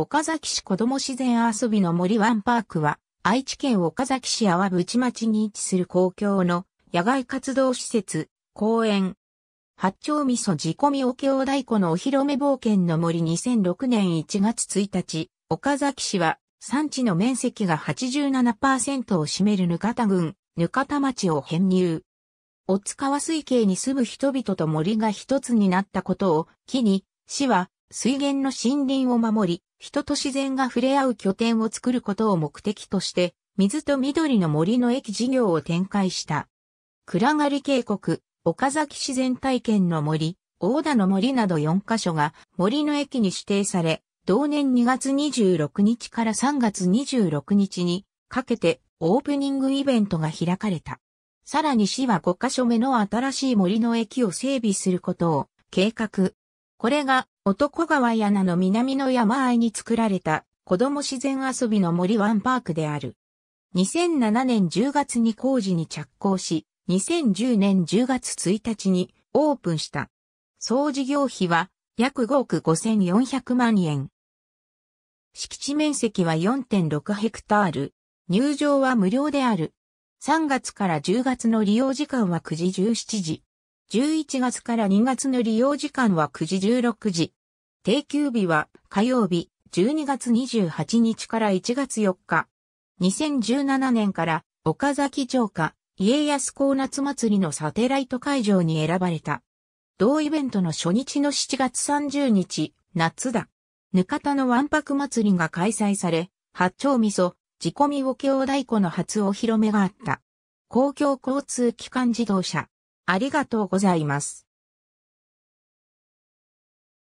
岡崎市子ども自然遊びの森ワンパークは、愛知県岡崎市阿波淵町に位置する公共の野外活動施設、公園。八丁味噌仕込みお経太鼓のお披露目冒険の森2006年1月1日、岡崎市は産地の面積が87%を占めるぬかた郡、ぬかた町を編入。大塚川水系に住む人々と森が一つになったことを機に、市は水源の森林を守り、人と自然が触れ合う拠点を作ることを目的として、水と緑の森の駅事業を展開した。暗がり渓谷、岡崎自然体験の森、大田の森など4カ所が森の駅に指定され、同年2月26日から3月26日にかけてオープニングイベントが開かれた。さらに市は5カ所目の新しい森の駅を整備することを計画。これが男川柳の南の山あいに作られた子供自然遊びの森ワンパークである。2007年10月に工事に着工し、2010年10月1日にオープンした。総事業費は約5億5400万円。敷地面積は4.6ヘクタール。入場は無料である。3月から10月の利用時間は9時17時。11月から2月の利用時間は9時16時。定休日は火曜日12月28日から1月4日。2017年から岡崎城下家康公夏祭りのサテライト会場に選ばれた。同イベントの初日の7月30日、夏だ。ぬかたのわんぱく祭りが開催され、八丁味噌、仕込みお経大太鼓の初お披露目があった。公共交通機関自動車。ありがとうございます。